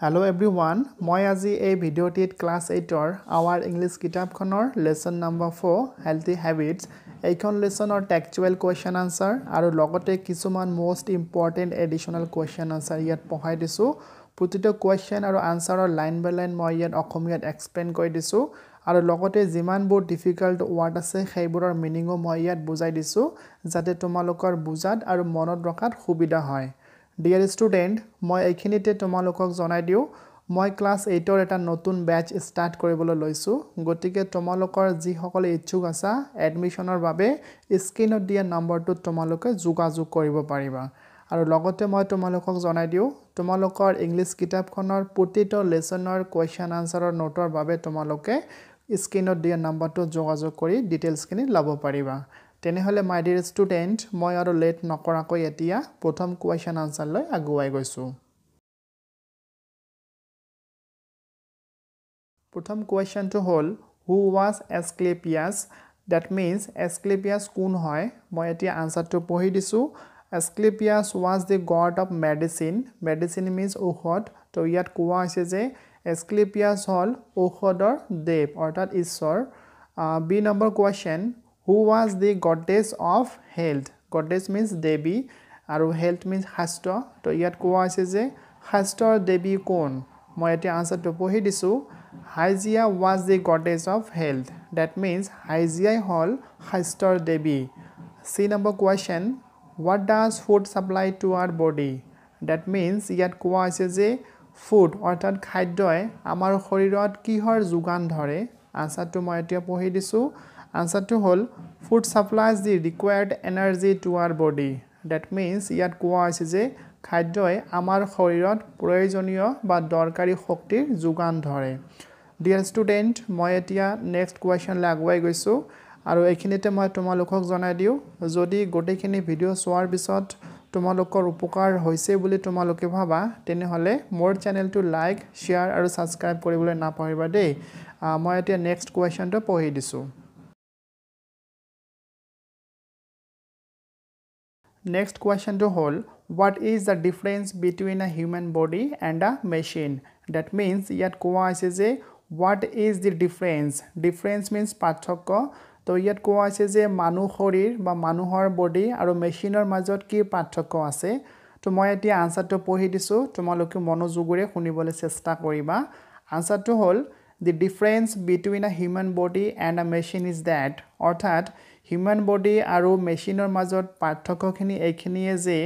hello' every one মই আজি এই ভিডিঅ'টিত ক্লাছ এইটৰ আৱাৰ ইংলিছ কিতাপখনৰ lesson number four healthy habits এইখন লেচনৰ টেক্সুৱেল কুৱেশ্যন আনচাৰ আৰু লগতে কিছুমান most important additional question answer ইয়াত পঢ়াই দিছোঁ প্ৰতিটো কুৱেশ্যন আৰু আনচাৰৰ লাইন বাই লাইন মই ইয়াত অসমীয়াত এক্সপ্লেইন কৰি দিছোঁ আৰু লগতে যিমানবোৰ ডিফিকাল্ট ৱৰ্ড আছে সেইবোৰৰ মিনিঙো মই ইয়াত বুজাই দিছোঁ যাতে তোমালোকৰ বুজাত আৰু মনত ৰখাত সুবিধা হয় ডিয়াৰ স্টুডেন্ট মই এইখিনিতে তোমালোকক জনাই দিওঁ মই ক্লাছ এইটৰ এটা নতুন বেচ ষ্টাৰ্ট কৰিবলৈ লৈছোঁ গতিকে তোমালোকৰ যিসকলে ইচ্ছুক আছা এডমিশ্যনৰ বাবে স্ক্ৰীনত দিয়া নম্বৰটোত তোমালোকে যোগাযোগ কৰিব পাৰিবা আৰু লগতে মই তোমালোকক জনাই দিওঁ তোমালোকৰ ইংলিছ কিতাপখনৰ প্ৰতিটো লেচনৰ কুৱেশ্যন আনচাৰৰ নোটৰ বাবে তোমালোকে স্ক্ৰীনত দিয়া নম্বৰটোত যোগাযোগ কৰি ডিটেইলছখিনি ল'ব পাৰিবা তেনেহ'লে মাই ডিয়াৰ ষ্টুডেণ্ট মই আৰু লেট নকৰাকৈ এতিয়া প্ৰথম কুৱেশ্যন আনচাৰলৈ আগুৱাই গৈছোঁ প্ৰথম কুৱেশ্যনটো হ'ল who was Asclepius that means Asclepius কোন হয় মই এতিয়া আনচাৰটো পঢ়ি দিছোঁ Asclepius was the god of medicine medicine means ঔষধ তো ইয়াত কোৱা হৈছে যে এছক্লেপিয়াছ হ'ল ঔষধৰ দেৱ অৰ্থাৎ ঈশ্বৰ B number question who was the goddess of health goddess means devi aru health means hasta to yat ko aise je hasta devi kon moi eti answer to pohi disu hygia was the goddess of health that means hygia hol hasta devi c number question what does food supply to our body that means yat ko aise je food ortat khadyoy amar shorirot ki hor jugan dhore answer to moi eti pohi disu আনচাৰটো হ'ল food supplies the required energy to our body that means ইয়াত কোৱা হৈছে যে খাদ্যই আমাৰ শৰীৰত প্ৰয়োজনীয় বা দৰকাৰী শক্তিৰ যোগান ধৰে ডিয়াৰ ষ্টুডেণ্ট মই এতিয়া নেক্সট কুৱেশ্যনলৈ আগুৱাই গৈছোঁ আৰু এইখিনিতে মই তোমালোকক জনাই দিওঁ যদি গোটেইখিনি ভিডিঅ' চোৱাৰ পিছত তোমালোকৰ উপকাৰ হৈছে বুলি তোমালোকে ভাবা তেনেহ'লে মোৰ চেনেলটো লাইক শ্বেয়াৰ আৰু ছাবস্ক্ৰাইব কৰিবলৈ নাপাহৰিবা দেই মই এতিয়া নেক্সট কুৱেশ্যনটো পঢ়ি দিছোঁ next question to hold what is the difference between a human body and a machine that means yet koise je what is the difference difference means parthakya to yet koise je manu horir ba manuhar body aru machine er majot ki parthakya ase to moi eti answer to pohi disu tomaloku monojogure khuni bole chesta koriba answer to hold the difference between a human body and a machine is that or that human body aru machine or mazot pathokokini ekini is a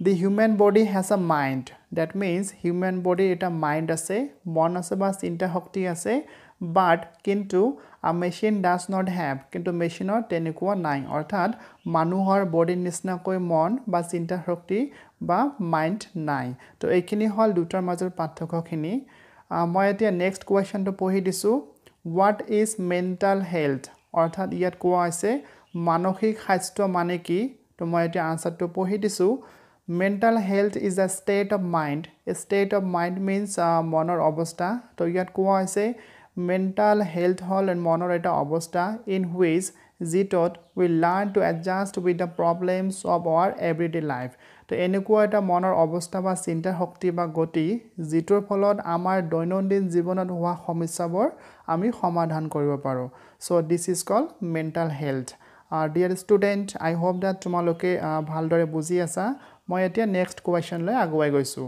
the human body has a mind that means human body it a mind as a monosabas interhokti as a but kintu a machine does not have kintu machine or tenikua nine or that manuhar body nisna koi mon bas interhokti ba mind nine to ekini hall duter mazot pathokokini মই এতিয়া next কুৱেশ্যনটো পঢ়ি দিছোঁ what is mental health অৰ্থাৎ ইয়াত কোৱা হৈছে মানসিক স্বাস্থ্য মানে কি তো মই এতিয়া আনচাৰটো পঢ়ি দিছোঁ mental health is the state of mind state of mind means মনৰ অৱস্থা তো ইয়াত কোৱা হৈছে মেণ্টেল হেল্থ হ'ল মনৰ এটা অৱস্থা ইন হুইচ যিটোত we learn to adjust with the problems of our everyday life তো এনেকুৱা এটা মনৰ অৱস্থা বা চিন্তা শক্তি বা গতি যিটোৰ ফলত আমাৰ দৈনন্দিন জীৱনত হোৱা সমস্যাবোৰ আমি সমাধান কৰিব পাৰোঁ so' this is call mental health dear student I hope that তোমালোকে uh, ভালদৰে বুজি আছা মই এতিয়া নেক্সট কুৱেশ্যনলৈ আগুৱাই গৈছোঁ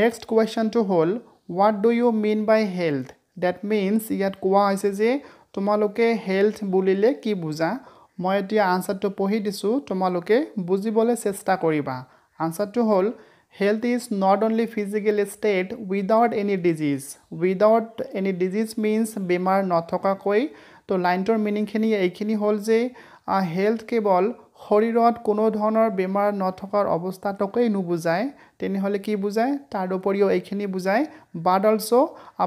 নেক্সট কুৱেশ্যনটো হ'ল what do you mean by health that means ইয়াত কোৱা হৈছে যে তোমালোকে হেল্থ বুলিলে কি বুজা মই এতিয়া আনচাৰটো পঢ়ি দিছোঁ তোমালোকে বুজিবলৈ চেষ্টা কৰিবা আনচাৰটো হ'ল health is not only physical state without any disease without any disease means বেমাৰ নথকাকৈ তো লাইনটোৰ মিনিংখিনি এইখিনি হ'ল যে হেল্থ কেৱল শৰীৰত কোনো ধৰণৰ বেমাৰ নথকাৰ অৱস্থাটোকেই নুবুজায় তেনেহ'লে কি বুজায় তাৰোপৰিও এইখিনি বুজায় but also'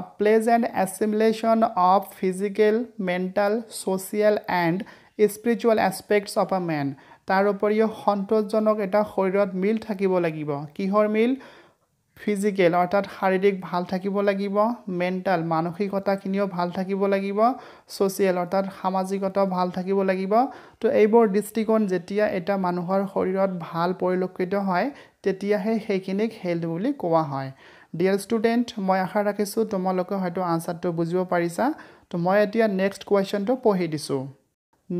a pledge and assimilation of physical mental social and spiritual aspects of a man তাৰ তাৰোপৰিও সন্তোষজনক এটা শৰীৰত মিল থাকিব লাগিব কিহৰ মিল ফিজিকেল অৰ্থাৎ শাৰীৰিক ভাল থাকিব লাগিব মেণ্টেল মানসিকতাখিনিও ভাল থাকিব লাগিব ছ'চিয়েল অৰ্থাৎ সামাজিকতাও ভাল থাকিব লাগিব তো এইবোৰ দৃষ্টিকোণ যেতিয়া এটা মানুহৰ শৰীৰত ভাল পৰিলক্ষিত হয় তেতিয়াহে সেইখিনিক হেল্থ বুলি কোৱা হয় ডিয়েল ষ্টুডেণ্ট মই আশা ৰাখিছোঁ তোমালোকে হয়তো আনচাৰটো বুজিব পাৰিছা তো মই এতিয়া নেক্সট কুৱেশ্যনটো পঢ়ি দিছোঁ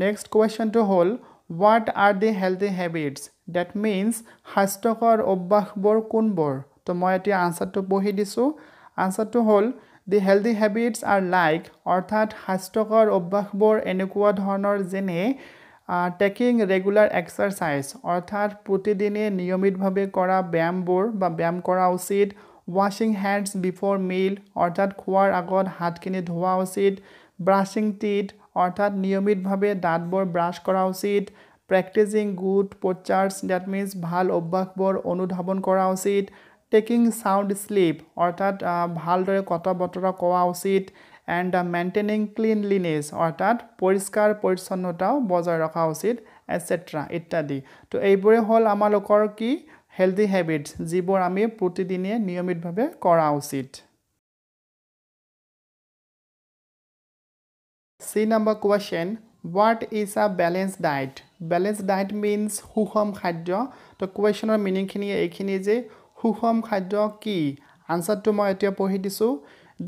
নেক্সট কুৱেশ্যনটো হ'ল what are the healthy habits that means স্বাস্থ্যকৰ অভ্যাসবোৰ কোনবোৰ তো মই এতিয়া আনচাৰটো পঢ়ি দিছোঁ আনচাৰটো হ'ল the healthy habits are like অৰ্থাৎ স্বাস্থ্যকৰ অভ্যাসবোৰ এনেকুৱা ধৰণৰ যেনে টেকিং ৰেগুলাৰ এক্সাৰচাইজ অৰ্থাৎ প্ৰতিদিনে নিয়মিতভাৱে কৰা ব্যায়ামবোৰ বা ব্যায়াম কৰা উচিত ৱাশ্বিং হেণ্ডছ বিফৰ মিল অৰ্থাৎ খোৱাৰ আগত হাতখিনি ধোৱা উচিত ব্ৰাছিং টিট অৰ্থাৎ নিয়মিতভাৱে দাঁতবোৰ ব্ৰাছ কৰা উচিত practising good postures that means ভাল অভ্যাসবোৰ অনুধাৱন কৰা উচিত টেকিং চাউণ্ড শ্লিপ অৰ্থাৎ ভালদৰে কথা বতৰা কোৱা উচিত এণ্ড মেইনটেইনিং ক্লিনলিনেছ অৰ্থাৎ পৰিষ্কাৰ পৰিচ্ছন্নতাও বজাই ৰখা উচিত এটচেট্ৰা ইত্যাদি তো এইবোৰে হ'ল আমালোকৰ কি হেল্ডি হেবিটছ যিবোৰ আমি প্ৰতিদিনে নিয়মিতভাৱে কৰা উচিত C number question what is a balance diet balance diet means সুষম খাদ্য তো কুৱেশ্যনৰ মিনিংখিনি এইখিনি যে সুষম খাদ্য কি আনচাৰটো মই এতিয়া পঢ়ি দিছোঁ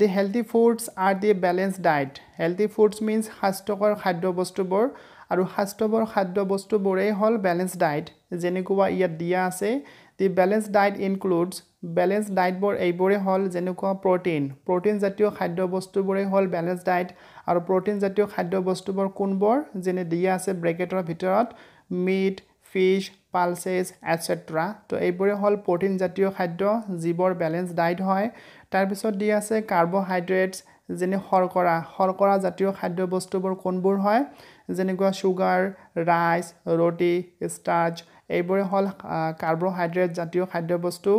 the healthy foods are the balance diet healthy foods means স্বাস্থ্যকৰ খাদ্যবস্তুবোৰ আৰু স্বাস্থ্যবৰ খাদ্যবস্তুবোৰেই হ'ল বেলেঞ্চ ডায়েট যেনেকুৱা ইয়াত দিয়া আছে the balance diet includes balance ডায়েটবোৰ এইবোৰেই হ'ল যেনেকুৱা প্ৰটিন প্ৰটিনজাতীয় খাদ্যবস্তুবোৰেই হ'ল বেলেঞ্চ ডায়েট আৰু প্ৰটিনজাতীয় খাদ্যবস্তুবোৰ কোনবোৰ যেনে দিয়া আছে ব্ৰেকেটৰ ভিতৰত মিট ফিছ পালচেজ এটচেট্ৰা তো এইবোৰে হ'ল প্ৰ'টিনজাতীয় খাদ্য যিবোৰ বেলেঞ্চ ডায়েট হয় তাৰপিছত দি আছে কাৰ্বহাইড্ৰেটছ যেনে শৰ্কৰা শৰ্কৰাজাতীয় খাদ্যবস্তুবোৰ কোনবোৰ হয় যেনেকুৱা চুগাৰ ৰাইচ ৰুটি ষ্টাৰ্চ এইবোৰে হ'ল কাৰ্বহাইড্ৰেটজাতীয় খাদ্যবস্তু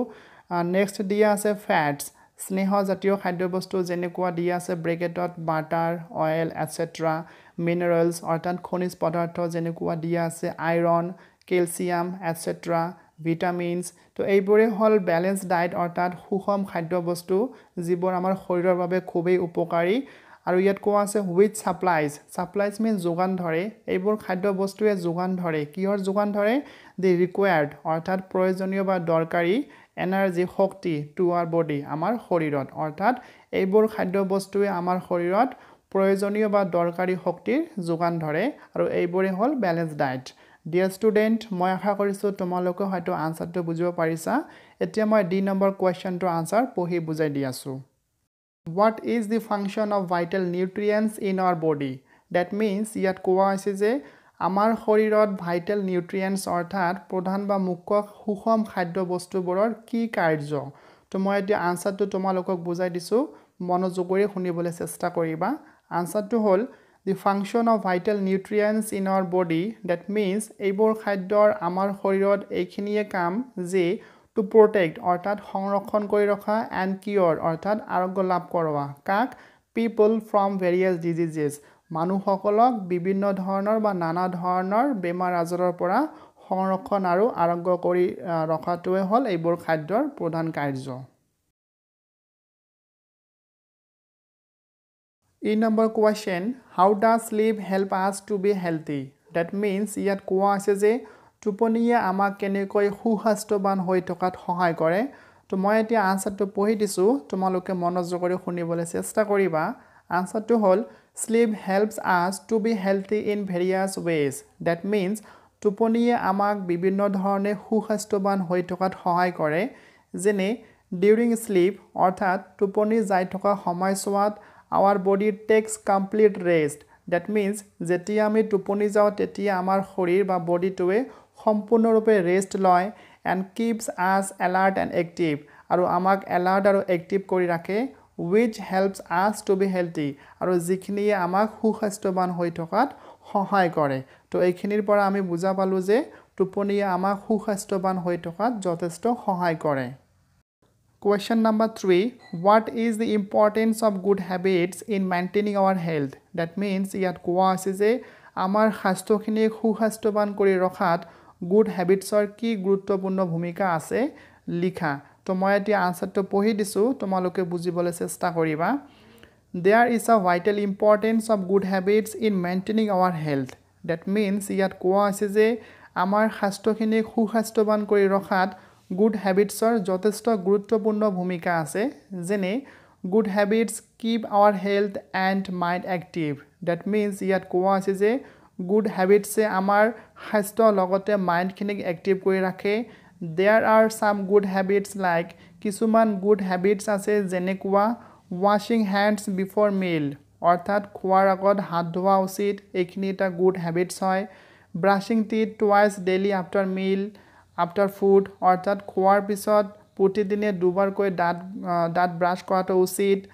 নেক্সট দিয়া আছে ফেটছ স্নেহজাতীয় খাদ্যবস্তু যেনেকুৱা দি আছে ব্ৰেকেটত বাটাৰ অইল এটচেট্ৰা মিনাৰেলছ অৰ্থাৎ খনিজ পদাৰ্থ যেনেকুৱা দিয়া আছে আইৰণ কেলছিয়াম এটচেট্ৰা ভিটামিনছ তো এইবোৰে হ'ল বেলেঞ্চ ডায়েট অৰ্থাৎ সুষম খাদ্যবস্তু যিবোৰ আমাৰ শৰীৰৰ বাবে খুবেই উপকাৰী আৰু ইয়াত কোৱা আছে উইথ ছাপ্লাইজ ছাপ্লাইজ মিন যোগান ধৰে এইবোৰ খাদ্য বস্তুৱে যোগান ধৰে কিহৰ যোগান ধৰে দি ৰিকুৱাৰ্ড অৰ্থাৎ প্ৰয়োজনীয় বা দৰকাৰী এনাৰ্জি শক্তি টু আৰ বডি আমাৰ শৰীৰত অৰ্থাৎ এইবোৰ খাদ্য বস্তুৱে আমাৰ শৰীৰত প্ৰয়োজনীয় বা দৰকাৰী শক্তিৰ যোগান ধৰে আৰু এইবোৰেই হ'ল বেলেঞ্চ ডায়েট ডিয়াৰ ষ্টুডেণ্ট মই আশা কৰিছোঁ তোমালোকে হয়তো আনচাৰটো বুজিব পাৰিছা এতিয়া মই ডি নম্বৰ কুৱেশ্যনটোৰ আনচাৰ পঢ়ি বুজাই দি আছোঁ what is the function of vital nutrients in our body that means ইয়াত কোৱা হৈছে যে আমাৰ শৰীৰত ভাইটেল নিউট্ৰিয়েণ্টছ অৰ্থাৎ প্ৰধান বা মুখ্য সুষম খাদ্য বস্তুবোৰৰ কি কাৰ্য তো মই এতিয়া আনচাৰটো তোমালোকক বুজাই দিছোঁ মনোযোগেৰে শুনিবলৈ চেষ্টা কৰিবা আনচাৰটো হ'ল the function of vital nutrients in our body that means এইবোৰ খাদ্যৰ আমাৰ শৰীৰত এইখিনিয়ে কাম যে টু প্ৰটেক্ট অৰ্থাৎ সংৰক্ষণ কৰি ৰখা এণ্ড কিয়'ৰ অৰ্থাৎ আৰোগ্য লাভ কৰোৱা কাক পিপল ফ্ৰম ভেৰিয়াছ ডিজিজেছ মানুহসকলক বিভিন্ন ধৰণৰ বা নানা ধৰণৰ বেমাৰ আজাৰৰ পৰা সংৰক্ষণ আৰু আৰোগ্য কৰি ৰখাটোৱে হ'ল এইবোৰ খাদ্যৰ প্ৰধান কাৰ্য E number question how does sleep help us to be healthy that means ইয়াত কোৱা হৈছে যে টোপনিয়ে আমাক কেনেকৈ সুস্বাস্থ্যৱান হৈ থকাত সহায় কৰে তো মই এতিয়া আনচাৰটো পঢ়ি দিছোঁ তোমালোকে মনোযোগ কৰি শুনিবলৈ চেষ্টা কৰিবা আনচাৰটো হ'ল sleep helps us to be healthy in various ways that means টোপনিয়ে আমাক বিভিন্ন ধৰণে সুস্বাস্থ্যৱান হৈ থকাত সহায় কৰে যেনে ডিউৰিং শ্লিপ অৰ্থাৎ টোপনি যাই থকা সময়ছোৱাত আমাৰ বডিৰ takes complete rest that means যেতিয়া আমি টোপনি যাওঁ তেতিয়া আমাৰ শৰীৰ বা বডিটোৱে সম্পূৰ্ণৰূপে ৰেষ্ট লয় and keeps us alert and active আৰু আমাক এলাৰ্ট আৰু এক্টিভ কৰি ৰাখে which helps us to be healthy আৰু যিখিনিয়ে আমাক সুস্বাস্থ্যৱান হৈ থকাত সহায় কৰে তো এইখিনিৰ পৰা আমি বুজা পালোঁ যে টোপনিয়ে আমাক সুস্বাস্থ্যৱান হৈ থকাত যথেষ্ট সহায় কৰে question number three what is the importance of good habits in maintaining our health that means ইয়াত কোৱা আছে যে আমাৰ স্বাস্থ্যখিনি সুস্বাস্থ্যৱান কৰি ৰখাত গুড হেবিটছৰ কি গুৰুত্বপূৰ্ণ ভূমিকা আছে লিখা তো মই এতিয়া আনচাৰটো পঢ়ি দিছোঁ তোমালোকে বুজিবলৈ চেষ্টা কৰিবা there is a vital importance of good habits in maintaining our health that means ইয়াত কোৱা হৈছে যে আমাৰ স্বাস্থ্যখিনি সুস্বাস্থ্যৱান কৰি ৰখাত গুড হ্যাবিটছৰ যথেষ্ট গুৰুত্বপূৰ্ণ ভূমিকা আছে যেনে good habits keep our health and mind active that means ইয়াত কোৱা হৈছে যে গুড হেবিটছে আমাৰ স্বাস্থ্যৰ লগতে মাইণ্ডখিনিক এক্টিভ কৰি ৰাখে there are some good habits like কিছুমান গুড হেবিটছ আছে যেনেকুৱা ৱাশ্বিং হেণ্ডছ বিফৰ মিল অৰ্থাৎ খোৱাৰ আগত হাত ধোৱা উচিত এইখিনি এটা গুড হেবিটছ হয় brushing teeth twice daily after meal after food অৰ্থাৎ খোৱাৰ পিছত প্ৰতিদিনে দুবাৰকৈ দাঁত দাঁত ব্ৰাছ কৰাটো উচিত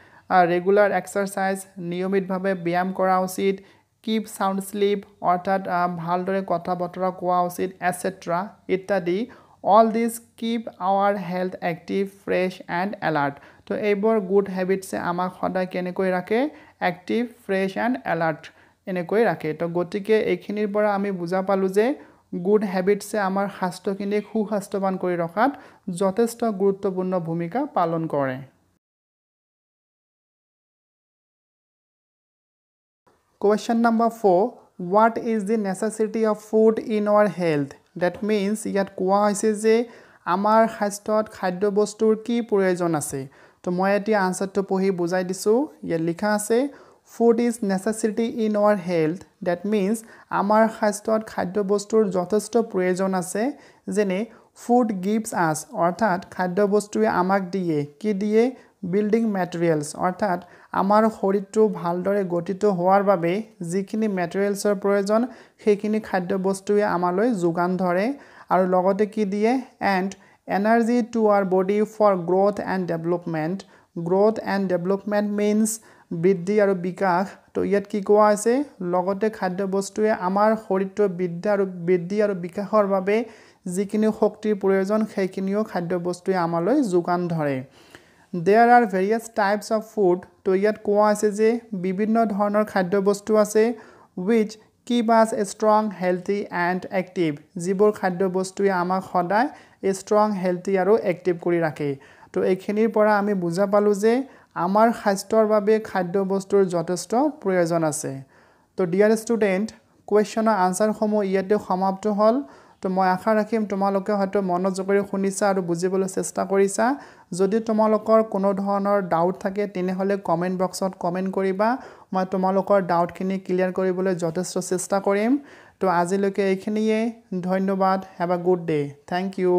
ৰেগুলাৰ এক্সাৰচাইজ নিয়মিতভাৱে ব্যায়াম কৰা উচিত কীপ ছাউণ্ড শ্লিপ অৰ্থাৎ ভালদৰে কথা বতৰা কোৱা উচিত এটচেট্ৰা ইত্যাদি all this keep our health active fresh and alert তো এইবোৰ গুড হেবিটছে আমাক সদায় কেনেকৈ ৰাখে এক্টিভ ফ্ৰেছ এণ্ড এলাৰ্ট এনেকৈ ৰাখে তো গতিকে এইখিনিৰ পৰা আমি বুজা পালোঁ যে গুড হেবিটছে আমাৰ স্বাস্থ্যখিনিক সুস্বাস্থ্যৱান কৰি ৰখাত যথেষ্ট গুৰুত্বপূৰ্ণ ভূমিকা পালন কৰে question number four what is the necessity of food in our health that means ইয়াত কোৱা হৈছে যে আমাৰ স্বাস্থ্যত খাদ্যবস্তুৰ কি প্ৰয়োজন আছে ত' মই এতিয়া আনচাৰটো পঢ়ি বুজাই দিছোঁ ইয়াত লিখা আছে food is necessity in our health that means আমাৰ স্বাস্থ্যত খাদ্যবস্তুৰ যথেষ্ট প্ৰয়োজন আছে যেনে ফুড গিভছ আছ অৰ্থাৎ খাদ্যবস্তুৱে আমাক দিয়ে কি দিয়ে বিল্ডিং মেটেৰিয়েলছ অৰ্থাৎ আমাৰ শৰীৰটো ভালদৰে গঠিত হোৱাৰ বাবে যিখিনি মেটেৰিয়েলছৰ প্ৰয়োজন সেইখিনি খাদ্যবস্তুৱে আমালৈ যোগান ধৰে আৰু লগতে কি দিয়ে and energy to our body for growth and development growth and development means বৃদ্ধি আৰু বিকাশ তো ইয়াত কি কোৱা আছে লগতে খাদ্যবস্তুৱে আমাৰ শৰীৰটো বৃদ্ধি আৰু বৃদ্ধি আৰু বিকাশৰ বাবে যিখিনি শক্তিৰ প্ৰয়োজন সেইখিনিও খাদ্য বস্তুৱে আমালৈ যোগান ধৰে there are various types of food তো ইয়াত কোৱা আছে যে বিভিন্ন ধৰণৰ খাদ্য বস্তু আছে which keep us strong healthy and active যিবোৰ খাদ্য বস্তুৱে আমাক সদায় ষ্ট্ৰং হেল্থি আৰু এক্টিভ কৰি ৰাখে তো এইখিনিৰ পৰা আমি বুজা পালোঁ যে আমাৰ স্বাস্থ্যৰ বাবে খাদ্য বস্তুৰ যথেষ্ট প্ৰয়োজন আছে তো ডিয়াৰ ষ্টুডেণ্ট কুৱেশ্যনৰ আনচাৰসমূহ ইয়াতে সমাপ্ত হ'ল তো মই আশা ৰাখিম তোমালোকে হয়তো মনোযোগেৰে শুনিছা আৰু বুজিবলৈ চেষ্টা কৰিছা যদি তোমালোকৰ কোনো ধৰণৰ ডাউট থাকে তেনেহ'লে কমেণ্ট বক্সত কমেণ্ট কৰিবা মই তোমালোকৰ ডাউটখিনি ক্লিয়াৰ কৰিবলৈ যথেষ্ট চেষ্টা কৰিম তো আজিলৈকে এইখিনিয়ে ধন্যবাদ have a good day' thank U